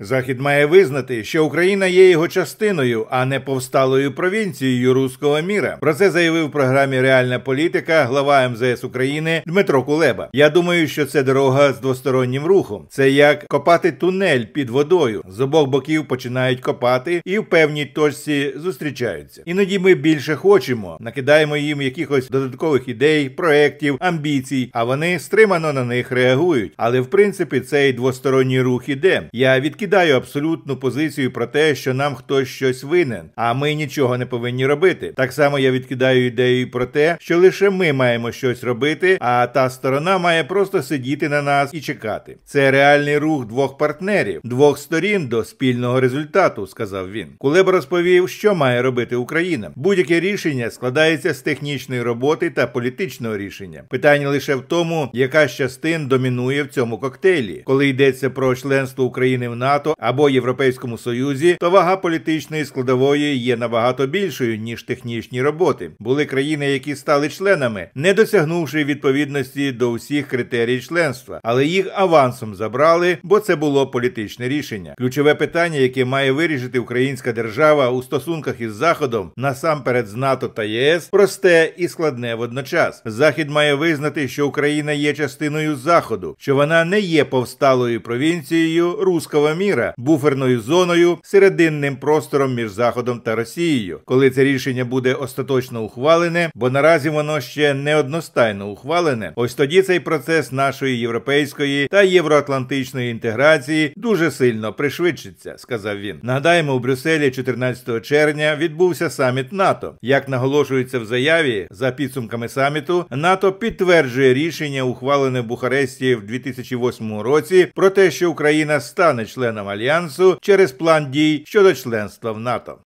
Захід має визнати, що Україна є його частиною, а не повсталою провінцією руського міра. Про це заявив в програмі Реальна політика глава МЗС України Дмитро Кулеба. Я думаю, що це дорога з двостороннім рухом. Це як копати тунель під водою. З обох боків починають копати і в певній точці зустрічаються. Іноді ми більше хочемо, накидаємо їм якихось додаткових ідей, проєктів, амбіцій, а вони стримано на них реагують. Але в принципі цей двосторонній рух іде. Я відкидаю відкидаю абсолютну позицію про те, що нам хтось щось винен, а ми нічого не повинні робити. Так само я відкидаю ідею про те, що лише ми маємо щось робити, а та сторона має просто сидіти на нас і чекати. Це реальний рух двох партнерів, двох сторін до спільного результату, сказав він. Кулеба розповів, що має робити Україна. Будь-яке рішення складається з технічної роботи та політичного рішення. Питання лише в тому, яка з частин домінує в цьому коктейлі, коли йдеться про членство України в НАТО. НАТО або Європейському Союзі, то вага політичної складової є набагато більшою ніж технічні роботи. Були країни, які стали членами, не досягнувши відповідності до усіх критерій членства, але їх авансом забрали, бо це було політичне рішення. Ключове питання, яке має вирішити українська держава у стосунках із заходом, насамперед з НАТО та ЄС, просте і складне водночас. Захід має визнати, що Україна є частиною заходу, що вона не є повсталою провінцією руського міра, Міра буферною зоною серединним простором між Заходом та Росією, коли це рішення буде остаточно ухвалене, бо наразі воно ще не одностайно ухвалене. Ось тоді цей процес нашої європейської та євроатлантичної інтеграції дуже сильно пришвидшиться, сказав він. Нагадаємо, у Брюсселі 14 червня відбувся саміт НАТО. Як наголошується в заяві, за підсумками саміту НАТО підтверджує рішення, ухвалене в Бухаресті в 2008 році, про те, що Україна стане членом членам альянсу через план дій щодо членства в НАТО.